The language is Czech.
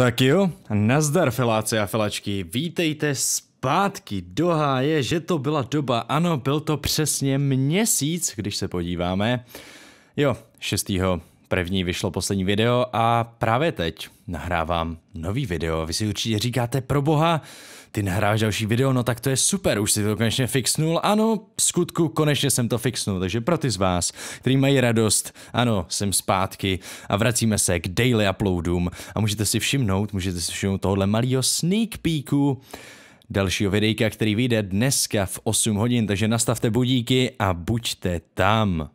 Tak jo, nazdar filáci a filačky, vítejte zpátky do háje, že to byla doba, ano, byl to přesně měsíc, když se podíváme. Jo, 6. První vyšlo poslední video a právě teď nahrávám nový video. Vy si určitě říkáte, pro boha, ty nahráváš další video, no tak to je super, už si to konečně fixnul. Ano, v skutku konečně jsem to fixnul, takže pro ty z vás, kteří mají radost, ano, jsem zpátky a vracíme se k daily uploadům a můžete si všimnout, můžete si všimnout tohle malého sneak peeku, dalšího videjka, který vyjde dneska v 8 hodin, takže nastavte budíky a buďte tam.